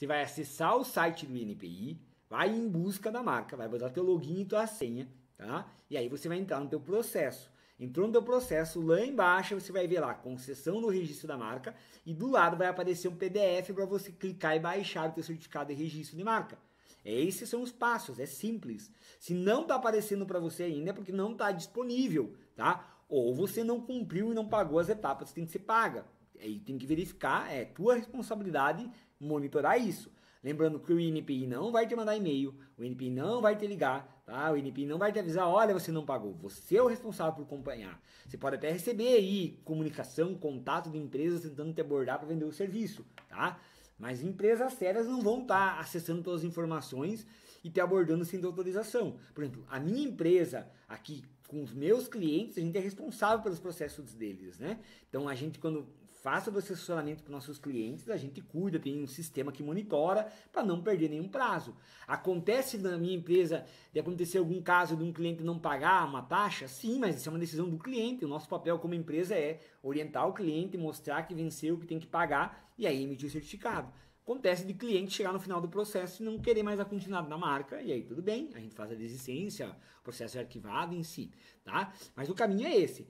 Você vai acessar o site do INPI, vai em busca da marca, vai botar teu login e tua senha, tá? E aí você vai entrar no teu processo. Entrou no teu processo, lá embaixo você vai ver lá concessão do registro da marca e do lado vai aparecer um PDF para você clicar e baixar o teu certificado de registro de marca. Esses são os passos, é simples. Se não está aparecendo para você ainda é porque não está disponível, tá? Ou você não cumpriu e não pagou as etapas que tem que ser paga aí é, tem que verificar, é tua responsabilidade monitorar isso. Lembrando que o INPI não vai te mandar e-mail, o INPI não vai te ligar, tá? O INPI não vai te avisar, olha, você não pagou. Você é o responsável por acompanhar. Você pode até receber aí comunicação, contato de empresas tentando te abordar para vender o serviço, tá? Mas empresas sérias não vão estar tá acessando todas as informações e te abordando sem autorização. Por exemplo, a minha empresa aqui com os meus clientes, a gente é responsável pelos processos deles, né? Então a gente quando faça o assessoramento para nossos clientes, a gente cuida, tem um sistema que monitora para não perder nenhum prazo. Acontece na minha empresa de acontecer algum caso de um cliente não pagar uma taxa? Sim, mas isso é uma decisão do cliente. O nosso papel como empresa é orientar o cliente, mostrar que venceu, que tem que pagar e aí emitir o certificado. Acontece de cliente chegar no final do processo e não querer mais a continuidade da marca, e aí tudo bem, a gente faz a desistência, o processo é arquivado em si, tá? Mas o caminho é esse.